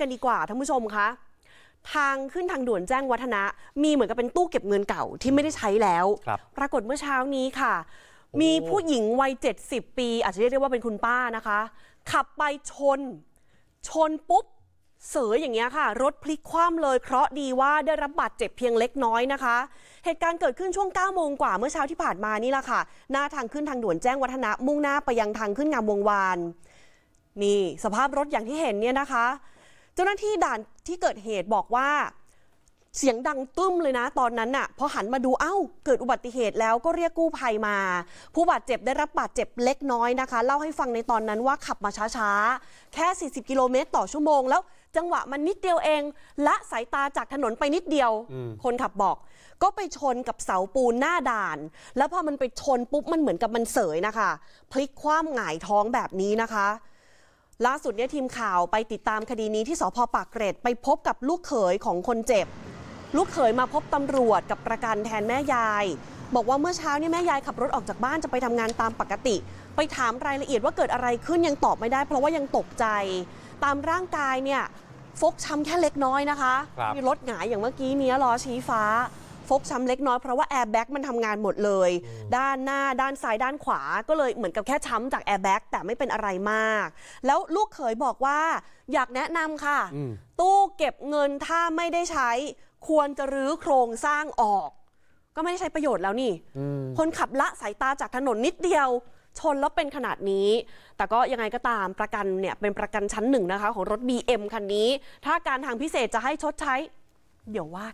กันดีกว่าท่านผู้ชมคะทางขึ้นทางด่วนแจ้งวัฒนะมีเหมือนกับเป็นตู้เก็บเงินเก่าที่ไม่ได้ใช้แล้ว ปรากฏเมื่อเช้านี้ค่ะ มีผู้หญิงวัย 70 ปี อาจจะเรียกได้ว่าเป็นคุณป้านะคะ ขับไปชน ชนปุ๊บเสยออย่างเงี้ยค่ะ รถพลิกคว่ำเลยเพราะดีว่าได้รับบาดเจ็บเพียงเล็กน้อยนะคะ เหตุการณ์เกิดขึ้นช่วง9โมงกว่าเมื่อเช้าที่ผ่านมานี่แหละค่ะหน้าทางขึ้นทางด่วนแจ้งวัฒนะมุ่งหน้าไปยังทางขึ้นงามวงวาน นี่สภาพรถอย่างที่เห็นเนี่ยนะคะเจ้าหน้าที่ด่านที่เกิดเหตุบอกว่า เสียงดังตึ้มเลยนะตอนนั้นน่ะพอหันมาดูเอ้า เกิดอุบัติเหตุแล้วก็เรียกกู้ภัยมา ผู้บาดเจ็บได้รับบาดเจ็บเล็กน้อยนะคะ เล่าให้ฟังในตอนนั้นว่าขับมาช้าๆ แค่ 40 กิโลเมตรต่อชั่วโมง แล้วจังหวะมันนิดเดียวเองละสายตาจากถนนไปนิดเดียว คนขับบอกก็ไปชนกับเสาปูนหน้าด่าน แล้วพอมันไปชนปุ๊บมันเหมือนกับมันเสยนะคะพลิกคว่ำหงายท้องแบบนี้นะคะล่าสุดเนี่ยทีมข่าวไปติดตามคดีนี้ที่สพปากเกร็ดไปพบกับลูกเขยของคนเจ็บลูกเขยมาพบตำรวจกับประกันแทนแม่ยาย บอกว่าเมื่อเช้านี่แม่ยายขับรถออกจากบ้านจะไปทำงานตามปกติ ไปถามรายละเอียดว่าเกิดอะไรขึ้นยังตอบไม่ได้ เพราะว่ายังตกใจ ตามร่างกายเนี่ยฟกช้ำแค่เล็กน้อยนะคะมีรถหงายอย่างเมื่อกี้นี้ล้อชี้ฟ้าฟกช้ำเล็กน้อยเพราะว่าแอร์แบ็กมันทำงานหมดเลย ด้านหน้าด้านซ้ายด้านขวาก็เลยเหมือนกับแค่ช้ำจากแอร์แบ็กแต่ไม่เป็นอะไรมาก แล้วลูกเขยบอกว่าอยากแนะนำค่ะ ตู้เก็บเงินถ้าไม่ได้ใช้ ควรจะรื้อโครงสร้างออก ก็ไม่ได้ใช้ประโยชน์แล้วนี่ คนขับละสายตาจากถนนนิดเดียว ชนแล้วเป็นขนาดนี้ แต่ก็ยังไงก็ตามประกันเนี่ยเป็นประกันชั้นหนึ่งนะคะของรถ BM คันนี้ ถ้าการทางพิเศษจะให้ชดใช้เดี๋ยวว่า